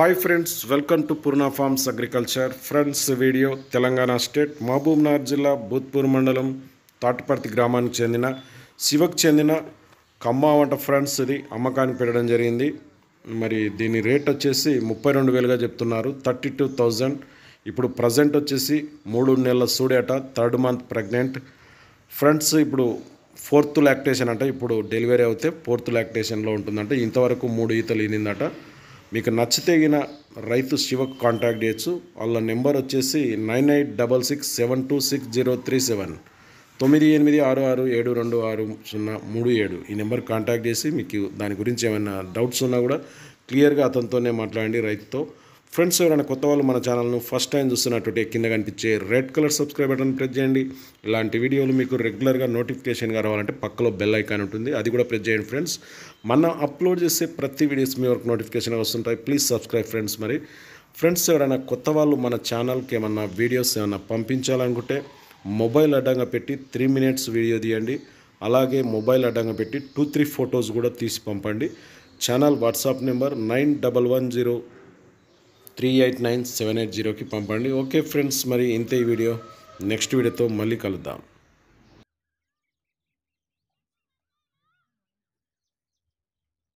hi friends welcome to Purna farms agriculture friends video Telangana state Mahabubnagar జిల్లా భూత్పూర్ మండలం తాటిపర్తి గ్రామానికి చెందిన శివకు చెందిన వంట ఫ్రెండ్స్ ఇది అమ్మకానికి పెట్టడం జరిగింది మరి దీని రేట్ వచ్చేసి ముప్పై రెండు వేలుగా చెప్తున్నారు థర్టీ టూ థౌజండ్ ఇప్పుడు ప్రజెంట్ వచ్చేసి మూడు నెలల సూడేట థర్డ్ మంత్ ప్రెగ్నెంట్ ఫ్రెండ్స్ ఇప్పుడు ఫోర్త్ లాక్టేషన్ అంటే ఇప్పుడు డెలివరీ అయితే ఫోర్త్ లాక్టేషన్లో ఉంటుందంటే ఇంతవరకు మూడు ఈతలు ఈనిందట మీకు గిన రైతు శివకు కాంటాక్ట్ చేయొచ్చు వాళ్ళ నెంబర్ వచ్చేసి nine eight double six seven two six zero three seven తొమ్మిది ఎనిమిది ఆరు ఆరు ఏడు రెండు ఆరు సున్నా మూడు ఏడు ఈ నెంబర్ కాంటాక్ట్ చేసి మీకు దాని గురించి ఏమైనా డౌట్స్ ఉన్నా కూడా క్లియర్గా అతనితోనే మాట్లాడండి రైతుతో ఫ్రెండ్స్ ఎవరైనా కొత్త వాళ్ళు మన ఛానల్ను ఫస్ట్ టైం చూస్తున్నటువంటి కింద కనిపించే red colour subscribe button press చేయండి ఇలాంటి వీడియోలు మీకు రెగ్యులర్గా నోటిఫికేషన్గా రావాలంటే పక్కలో బెల్ ఐకాన్ ఉంటుంది అది కూడా ప్రెస్ చేయండి ఫ్రెండ్స్ మనం అప్లోడ్ చేసే ప్రతి వీడియోస్ మీ వరకు నోటిఫికేషన్ వస్తుంటాయి ప్లీజ్ సబ్స్క్రైబ్ ఫ్రెండ్స్ మరి ఫ్రెండ్స్ ఎవరైనా కొత్త వాళ్ళు మన ఛానల్కి ఏమన్నా వీడియోస్ ఏమన్నా పంపించాలనుకుంటే మొబైల్ అడ్డంగా పెట్టి త్రీ మినిట్స్ వీడియో తీయండి అలాగే మొబైల్ అడ్డంగా పెట్టి టూ త్రీ ఫొటోస్ కూడా తీసి పంపండి channel WhatsApp number nine double one zero three eight nine seven eight జీరోకి పంపండి ఓకే ఫ్రెండ్స్ మరి ఇంతే ఈ వీడియో నెక్స్ట్ వీడియోతో మళ్ళీ కలుద్దాం